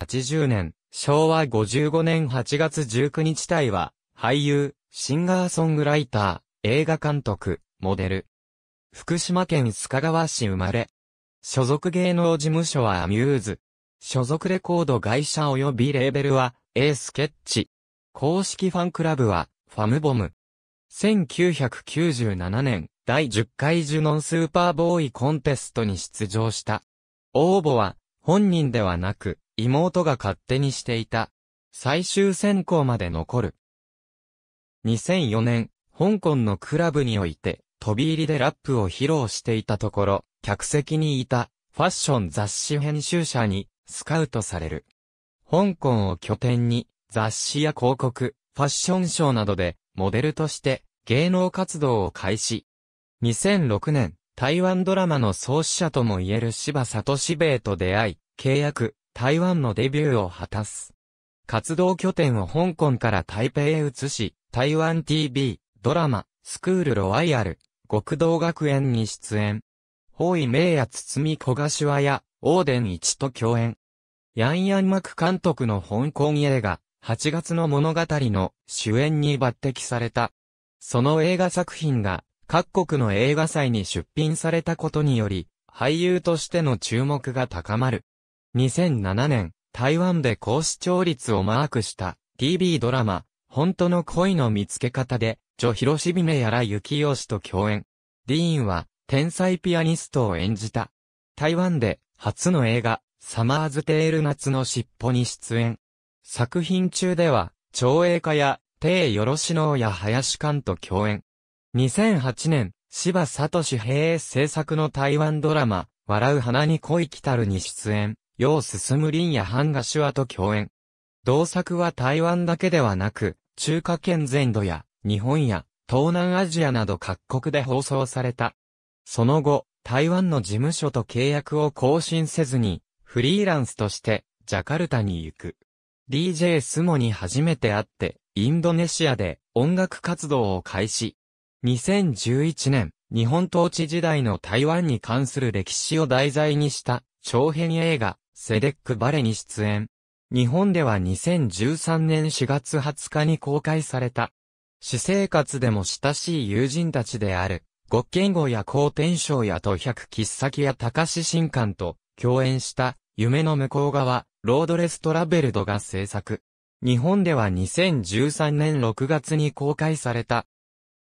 1980年、昭和55年8月19日隊は、俳優、シンガーソングライター、映画監督、モデル。福島県須賀川市生まれ。所属芸能事務所はアミューズ。所属レコード会社及びレーベルは、A スケッチ。公式ファンクラブは、ファムボム。1997年、第10回ジュノンスーパーボーイコンテストに出場した。応募は、本人ではなく、妹が勝手にしていた。最終選考まで残る。2004年、香港のクラブにおいて、飛び入りでラップを披露していたところ、客席にいた、ファッション雑誌編集者に、スカウトされる。香港を拠点に、雑誌や広告、ファッションショーなどで、モデルとして、芸能活動を開始。2006年、台湾ドラマの創始者とも言える柴里志兵衛と出会い、契約、台湾のデビューを果たす。活動拠点を香港から台北へ移し、台湾 TV、ドラマ、スクールロワイヤル、極道学園に出演。方位名や包み小柏や、オーデン一と共演。ヤンヤン幕監督の香港映画、8月の物語の主演に抜擢された。その映画作品が、各国の映画祭に出品されたことにより、俳優としての注目が高まる。2007年、台湾で高視聴率をマークした TV ドラマ、本当の恋の見つけ方で、女広し姫やら雪よしと共演。ディーンは、天才ピアニストを演じた。台湾で、初の映画、サマーズテール夏のしっぽに出演。作品中では、長映家や、ヨよろしのや林勘と共演。2008年、柴聡平制作の台湾ドラマ、笑う花に恋来たるに出演。楊進林やハンガシュアと共演。同作は台湾だけではなく、中華圏全土や、日本や、東南アジアなど各国で放送された。その後、台湾の事務所と契約を更新せずに、フリーランスとして、ジャカルタに行く。DJ スモに初めて会って、インドネシアで音楽活動を開始。2011年、日本統治時代の台湾に関する歴史を題材にした長編映画、セデック・バレに出演。日本では2013年4月20日に公開された。私生活でも親しい友人たちである、ご健吾や高天章やと百喫先や高志新館と共演した夢の向こう側、ロードレストラベルドが制作。日本では2013年6月に公開された。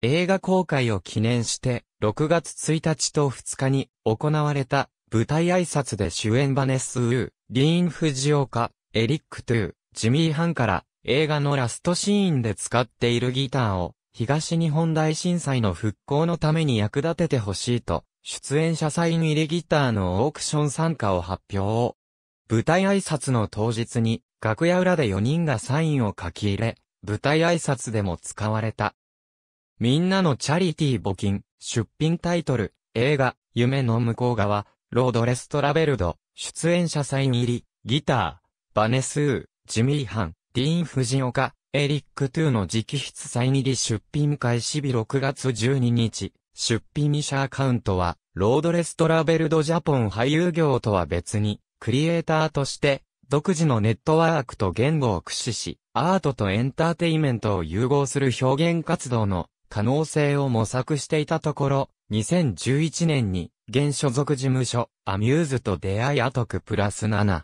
映画公開を記念して、6月1日と2日に行われた舞台挨拶で主演バネス・ウー、リーン・フジオカ、エリック・トゥー、ジミー・ハンから映画のラストシーンで使っているギターを東日本大震災の復興のために役立ててほしいと、出演者サイン入りギターのオークション参加を発表。舞台挨拶の当日に楽屋裏で4人がサインを書き入れ、舞台挨拶でも使われた。みんなのチャリティー募金、出品タイトル、映画、夢の向こう側、ロードレストラベルド、出演者サイン入り、ギター、バネスー、ジミーハン、ディーン・フジオカ、エリック・トゥーの直筆サイン入り出品開始日6月12日、出品者アカウントは、ロードレストラベルドジャポン俳優業とは別に、クリエイターとして、独自のネットワークと言語を駆使し、アートとエンターテイメントを融合する表現活動の可能性を模索していたところ、2011年に、現所属事務所、アミューズと出会いアトクプラス7。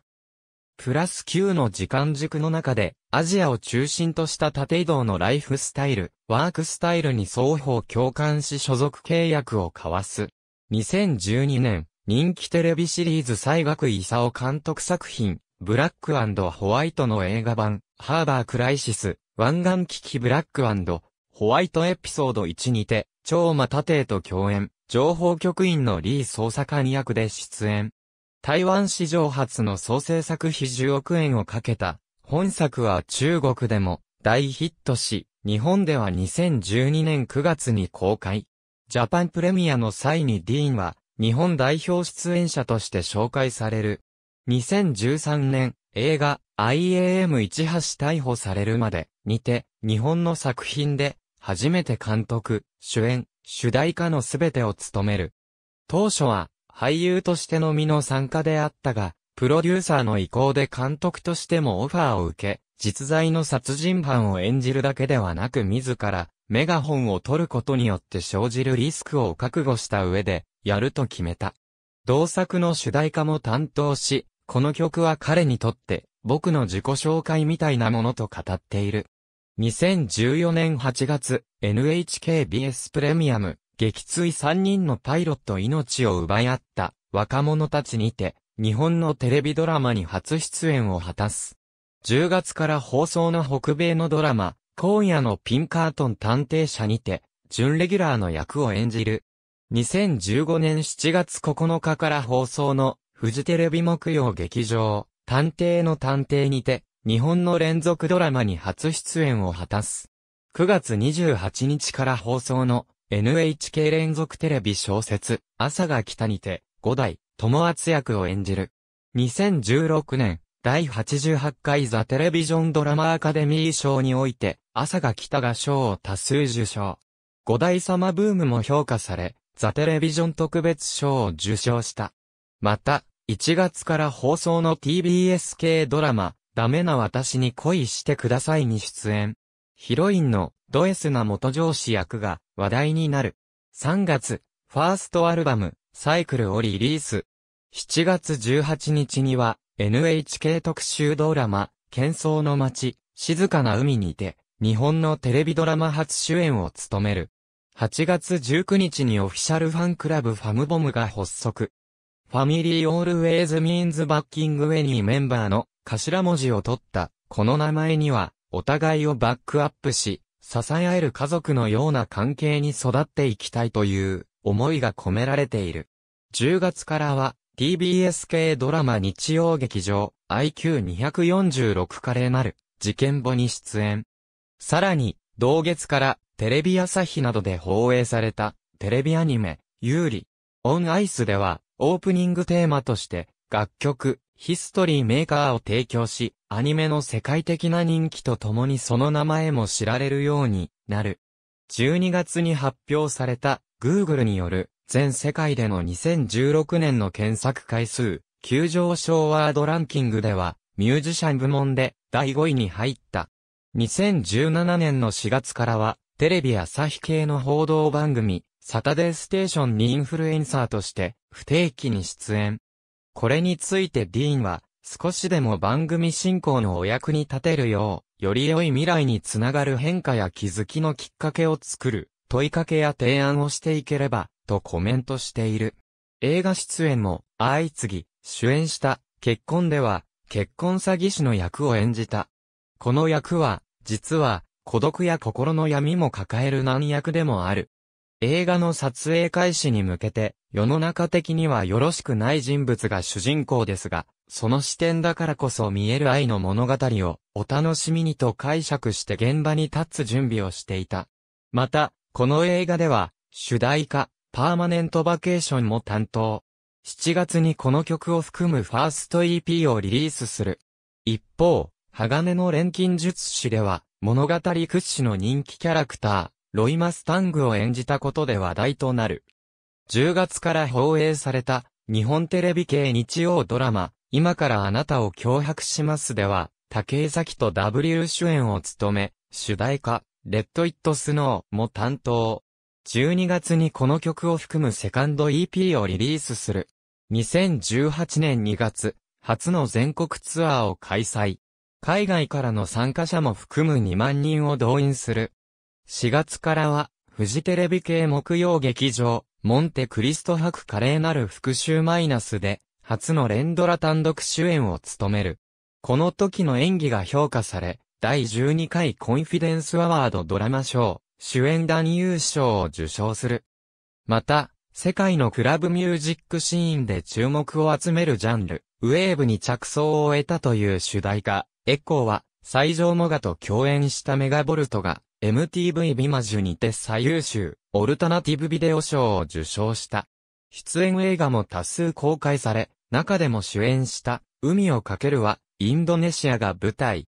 プラス9の時間軸の中で、アジアを中心とした縦移動のライフスタイル、ワークスタイルに双方共感し所属契約を交わす。2012年、人気テレビシリーズ西学伊佐監督作品、ブラックホワイトの映画版、ハーバークライシス、湾岸危機ブラックホワイトエピソード1にて、超魔盾帝と共演、情報局員のリー捜査官役で出演。台湾史上初の総制作費10億円をかけた、本作は中国でも大ヒットし、日本では2012年9月に公開。ジャパンプレミアの際にディーンは、日本代表出演者として紹介される。2013年、映画、IAM18 逮捕されるまで、にて、日本の作品で、初めて監督、主演、主題歌のすべてを務める。当初は、俳優としてのみの参加であったが、プロデューサーの意向で監督としてもオファーを受け、実在の殺人犯を演じるだけではなく自ら、メガホンを取ることによって生じるリスクを覚悟した上で、やると決めた。同作の主題歌も担当し、この曲は彼にとって、僕の自己紹介みたいなものと語っている。2014年8月、NHKBS プレミアム、撃墜3人のパイロット命を奪い合った若者たちにて、日本のテレビドラマに初出演を果たす。10月から放送の北米のドラマ、今夜のピンカートン探偵者にて、準レギュラーの役を演じる。2015年7月9日から放送の、フジテレビ木曜劇場、探偵の探偵にて、日本の連続ドラマに初出演を果たす。9月28日から放送の NHK 連続テレビ小説、朝が来たにて、五代、友厚役を演じる。2016年、第88回ザ・テレビジョンドラマアカデミー賞において、朝が来たが賞を多数受賞。五代様ブームも評価され、ザ・テレビジョン特別賞を受賞した。また、1月から放送の TBS 系ドラマ、ダメな私に恋してくださいに出演。ヒロインのド S な元上司役が話題になる。3月、ファーストアルバム、サイクルをリリース。7月18日には、NHK 特集ドラマ、喧騒の街、静かな海にて、日本のテレビドラマ初主演を務める。8月19日にオフィシャルファンクラブファムボムが発足。ファミリーオールウェイズミーンズバッキングウェニーメンバーの頭文字を取った、この名前には、お互いをバックアップし、支え合える家族のような関係に育っていきたいという思いが込められている。10月からは TBS 系ドラマ日曜劇場 IQ246 カレーなる事件簿に出演。さらに、同月からテレビ朝日などで放映されたテレビアニメ、有利。オンアイスではオープニングテーマとして楽曲、ヒストリーメーカーを提供し、アニメの世界的な人気とともにその名前も知られるようになる。12月に発表された Google による全世界での2016年の検索回数、急上昇ワードランキングでは、ミュージシャン部門で第5位に入った。2017年の4月からは、テレビ朝日系の報道番組、サタデーステーションにインフルエンサーとして、不定期に出演。これについてディーンは、少しでも番組進行のお役に立てるよう、より良い未来につながる変化や気づきのきっかけを作る、問いかけや提案をしていければ、とコメントしている。映画出演も、相次ぎ、主演した、結婚では、結婚詐欺師の役を演じた。この役は、実は、孤独や心の闇も抱える難役でもある。映画の撮影開始に向けて、世の中的にはよろしくない人物が主人公ですが、その視点だからこそ見える愛の物語をお楽しみにと解釈して現場に立つ準備をしていた。また、この映画では、主題歌、パーマネントバケーションも担当。7月にこの曲を含むファースト EP をリリースする。一方、鋼の錬金術師では、物語屈指の人気キャラクター、ロイマスタングを演じたことで話題となる。10月から放映された、日本テレビ系日曜ドラマ、今からあなたを脅迫しますでは、竹井咲と W 主演を務め、主題歌、レッド・イット・スノーも担当。12月にこの曲を含むセカンド EP をリリースする。2018年2月、初の全国ツアーを開催。海外からの参加者も含む2万人を動員する。4月からは、フジテレビ系木曜劇場、モンテクリスト博華麗なる復讐マイナスで、初の連ドラ単独主演を務める。この時の演技が評価され、第12回コンフィデンスアワードドラマ賞、主演男優賞を受賞する。また、世界のクラブミュージックシーンで注目を集めるジャンル、ウェーブに着想を得たという主題歌、エコーは、最上モガと共演したメガボルトが、MTV 美魔女にて最優秀、オルタナティブビデオ賞を受賞した。出演映画も多数公開され、中でも主演した、海をかけるは、インドネシアが舞台。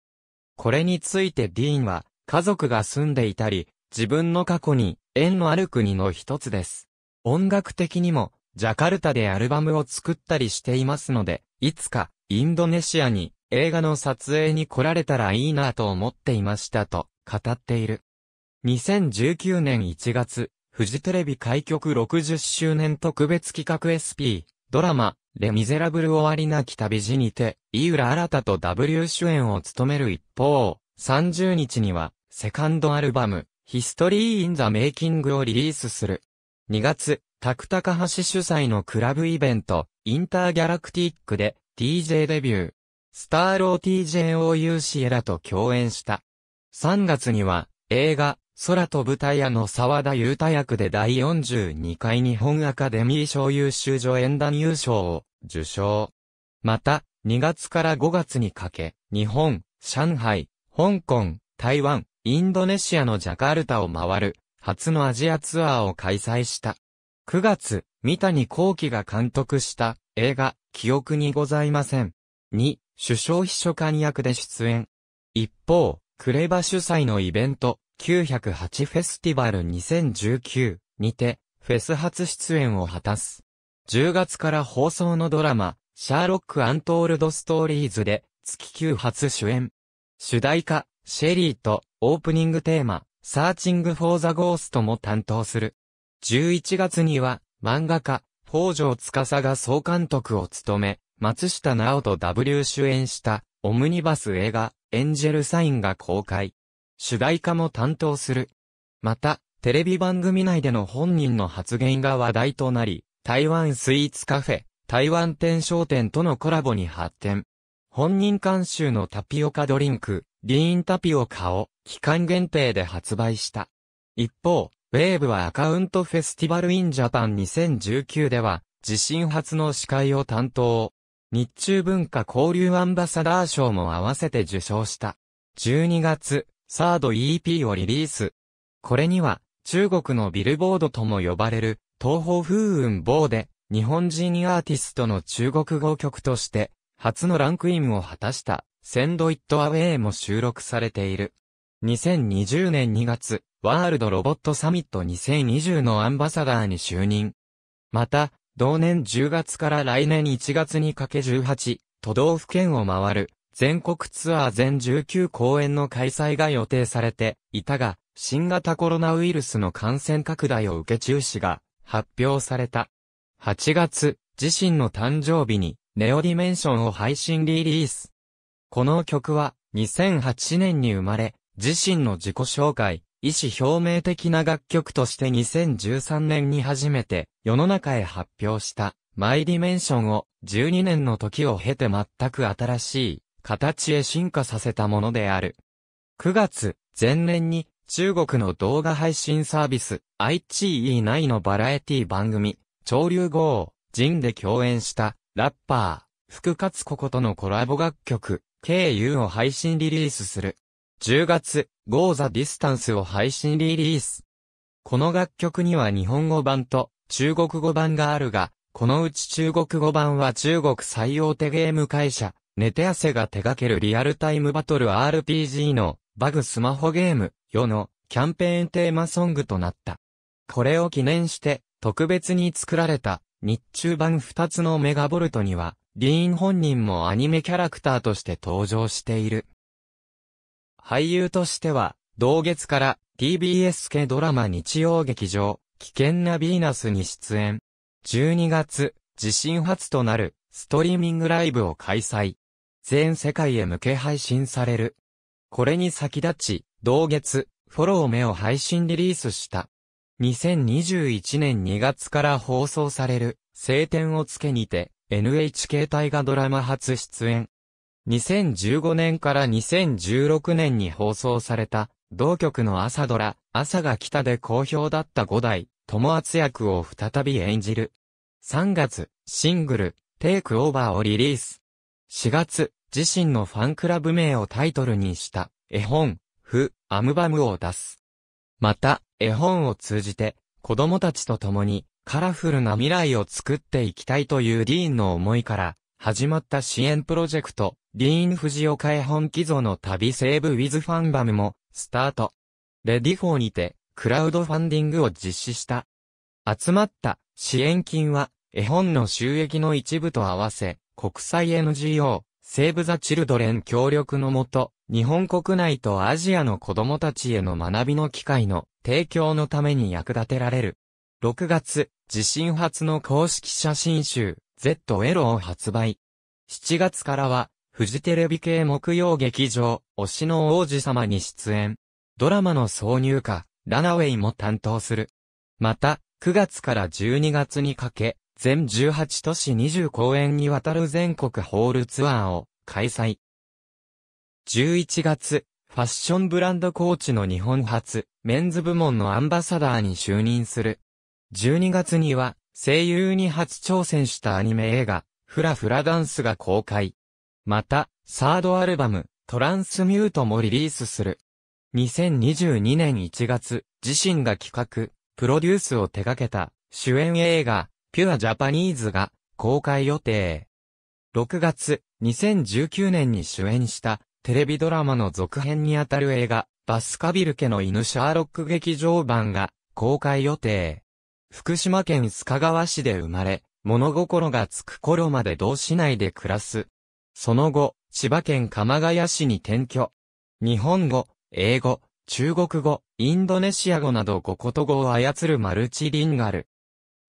これについてディーンは、家族が住んでいたり、自分の過去に、縁のある国の一つです。音楽的にも、ジャカルタでアルバムを作ったりしていますので、いつか、インドネシアに、映画の撮影に来られたらいいなぁと思っていましたと、語っている。2019年1月、フジテレビ開局60周年特別企画 SP、ドラマ、レ・ミゼラブル終わりなき旅路にて、井浦新と W 主演を務める一方、30日には、セカンドアルバム、ヒストリー・イン・ザ・メイキングをリリースする。2月、タクタカハシ主催のクラブイベント、インターギャラクティックで、DJ デビュー。スターロー TJOU シエラと共演した。3月には、映画、空と舞台屋の沢田優太役で第42回日本アカデミー賞優秀助演団優勝を受賞。また、2月から5月にかけ、日本、上海、香港、台湾、インドネシアのジャカルタを回る、初のアジアツアーを開催した。9月、三谷幸喜が監督した映画、記憶にございません。2、首相秘書官役で出演。一方、クレバ主催のイベント、908フェスティバル2019にて、フェス初出演を果たす。10月から放送のドラマ、シャーロック・アントールド・ストーリーズで、月級初主演。主題歌、シェリーと、オープニングテーマ、サーチング・フォー・ザ・ゴーストも担当する。11月には、漫画家、北条司が総監督を務め、松下直人 W 主演した、オムニバス映画、エンジェルサインが公開。主題歌も担当する。また、テレビ番組内での本人の発言が話題となり、台湾スイーツカフェ、台湾店商店とのコラボに発展。本人監修のタピオカドリンク、リーンタピオカを期間限定で発売した。一方、ウェーブはアカウントフェスティバルインジャパン2019では、自身初の司会を担当。日中文化交流アンバサダー賞も合わせて受賞した。12月、サード EP をリリース。これには、中国のビルボードとも呼ばれる、東方風雲棒で、日本人アーティストの中国語曲として、初のランクインを果たした、センドイットアウェイも収録されている。2020年2月、ワールドロボットサミット2020のアンバサダーに就任。また、同年10月から来年1月にかけ18都道府県を回る全国ツアー全19公演の開催が予定されていたが、新型コロナウイルスの感染拡大を受け中止が発表された。8月、自身の誕生日にネオディメンションを配信リリース。この曲は2008年に生まれ、自身の自己紹介、意思表明的な楽曲として2013年に初めて世の中へ発表したマイディメンションを12年の時を経て全く新しい形へ進化させたものである。9月、前年に中国の動画配信サービス i g e 内のバラエティ番組潮流号ジンで共演したラッパー福勝子ことのコラボ楽曲 KU を配信リリースする。10月、Go the Distance を配信リリース。この楽曲には日本語版と中国語版があるが、このうち中国語版は中国最大手ゲーム会社、ネテアセが手掛けるリアルタイムバトル RPG のバグスマホゲーム、世のキャンペーンテーマソングとなった。これを記念して特別に作られた日中版2つのメガボルトには、ディーン本人もアニメキャラクターとして登場している。俳優としては、同月から TBS 系ドラマ日曜劇場、危険なヴィーナスに出演。12月、地震初となるストリーミングライブを開催。全世界へ向け配信される。これに先立ち、同月、フォロー目を配信リリースした。2021年2月から放送される、晴天をつけにて、NHK 大河ドラマ初出演。2015年から2016年に放送された、同局の朝ドラ、朝が来たで好評だった五代、友厚役を再び演じる。3月、シングル、テイクオーバーをリリース。4月、自身のファンクラブ名をタイトルにした、絵本、ふ、アムバムを出す。また、絵本を通じて、子供たちと共に、カラフルな未来を作っていきたいというディーンの思いから、始まった支援プロジェクト、ディーン・フジオカへ本寄贈の旅セーブ・ウィズファンバムも、スタート。レディフォーにて、クラウドファンディングを実施した。集まった支援金は、絵本の収益の一部と合わせ、国際 NGO、セーブ・ザ・チルドレン協力のもと、日本国内とアジアの子供たちへの学びの機会の提供のために役立てられる。6月、地震発の公式写真集、Z エロを発売。7月からは、フジテレビ系木曜劇場、推しの王子様に出演。ドラマの挿入歌、ラナウェイも担当する。また、9月から12月にかけ、全18都市20公演にわたる全国ホールツアーを開催。11月、ファッションブランドコーチの日本初、メンズ部門のアンバサダーに就任する。12月には、声優に初挑戦したアニメ映画、フラフラダンスが公開。また、サードアルバム、トランスミュートもリリースする。2022年1月、自身が企画、プロデュースを手掛けた、主演映画、ピュアジャパニーズが、公開予定。6月、2019年に主演した、テレビドラマの続編にあたる映画、バスカビル家の犬シャーロック劇場版が、公開予定。福島県須賀川市で生まれ、物心がつく頃まで同市内で暮らす、その後、千葉県鎌ヶ谷市に転居。日本語、英語、中国語、インドネシア語など5言語を操るマルチリンガル。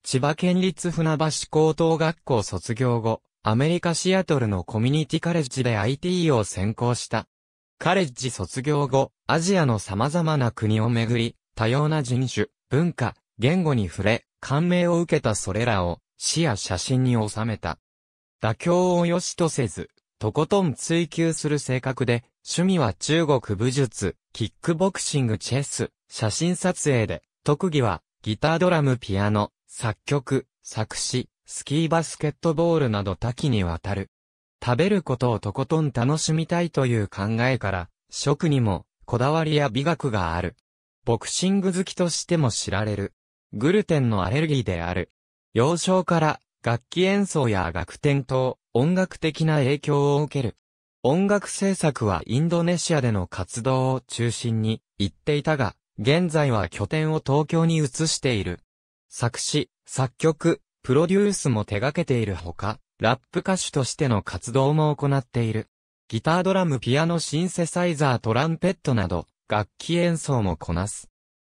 千葉県立船橋高等学校卒業後、アメリカシアトルのコミュニティカレッジで IT を専攻した。カレッジ卒業後、アジアの様々な国をめぐり、多様な人種、文化、言語に触れ、感銘を受けたそれらを、詩や写真に収めた。妥協を良しとせず、とことん追求する性格で、趣味は中国武術、キックボクシングチェス、写真撮影で、特技は、ギタードラムピアノ、作曲、作詞、スキーバスケットボールなど多岐にわたる。食べることをとことん楽しみたいという考えから、食にも、こだわりや美学がある。ボクシング好きとしても知られる。グルテンのアレルギーである。幼少から楽器演奏や楽天と音楽的な影響を受ける。音楽制作はインドネシアでの活動を中心に行っていたが、現在は拠点を東京に移している。作詞、作曲、プロデュースも手掛けているほか、ラップ歌手としての活動も行っている。ギタードラムピアノシンセサイザートランペットなど、楽器演奏もこなす。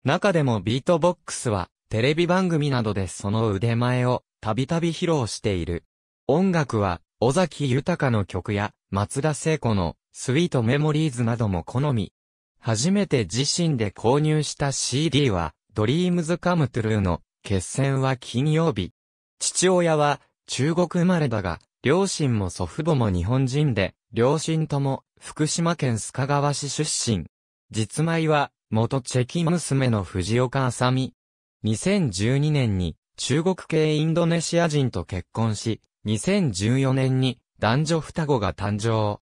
中でもビートボックスは、テレビ番組などでその腕前をたびたび披露している。音楽は、尾崎豊の曲や、松田聖子の、スイートメモリーズなども好み。初めて自身で購入した CD は、ドリームズカムトゥルーの、決戦は金曜日。父親は、中国生まれだが、両親も祖父母も日本人で、両親とも、福島県須賀川市出身。実前は、元チェキ娘の藤岡あさみ。2012年に、中国系インドネシア人と結婚し、2014年に男女双子が誕生。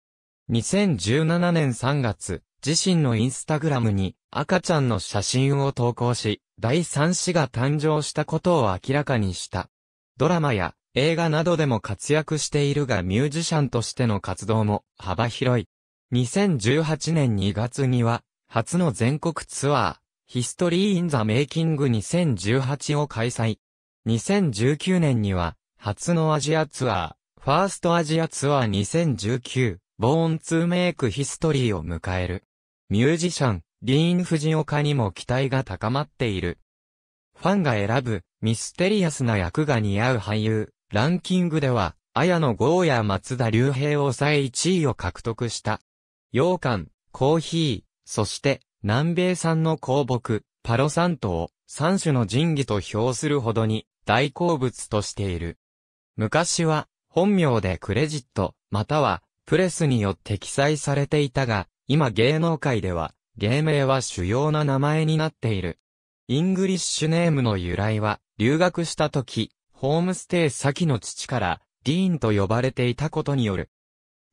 2017年3月、自身のインスタグラムに赤ちゃんの写真を投稿し、第三子が誕生したことを明らかにした。ドラマや映画などでも活躍しているがミュージシャンとしての活動も幅広い。2018年2月には、初の全国ツアー、ヒストリー・イン・ザ・メイキング2018を開催。2019年には、初のアジアツアー、ファーストアジアツアー2019、ボーンツーメイクヒストリーを迎える。ミュージシャン、リーン・フジオカにも期待が高まっている。ファンが選ぶ、ミステリアスな役が似合う俳優、ランキングでは、綾野剛や松田龍平を抑え1位を獲得した。羊羹、コーヒー、そして、南米産の香木、パロサントを、3種の神器と評するほどに、大好物としている。昔は、本名でクレジット、または、プレスによって記載されていたが、今芸能界では、芸名は主要な名前になっている。イングリッシュネームの由来は、留学した時、ホームステイ先の父から、ディーンと呼ばれていたことによる。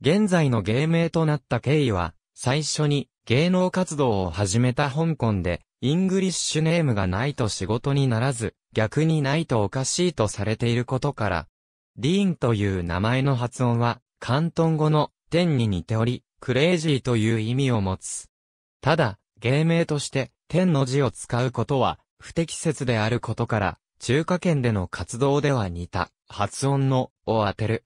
現在の芸名となった経緯は、最初に芸能活動を始めた香港で、イングリッシュネームがないと仕事にならず、逆にないとおかしいとされていることから、ディーンという名前の発音は、関東語の天に似ており、クレイジーという意味を持つ。ただ、芸名として天の字を使うことは不適切であることから、中華圏での活動では似た発音のを当てる。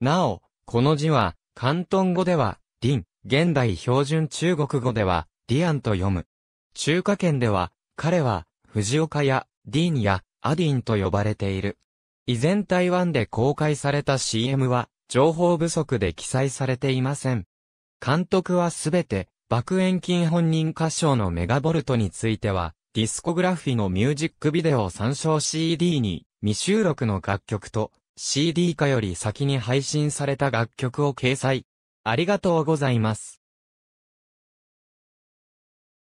なお、この字は、関東語では、ン、現代標準中国語では、リアンと読む。中華圏では、彼は、藤岡や、ディーンや、アディンと呼ばれている。依然台湾で公開された CM は、情報不足で記載されていません。監督はすべて、爆炎金本人歌唱のメガボルトについては、ディスコグラフィのミュージックビデオ参照 CD に、未収録の楽曲と、CD 化より先に配信された楽曲を掲載。ありがとうございます。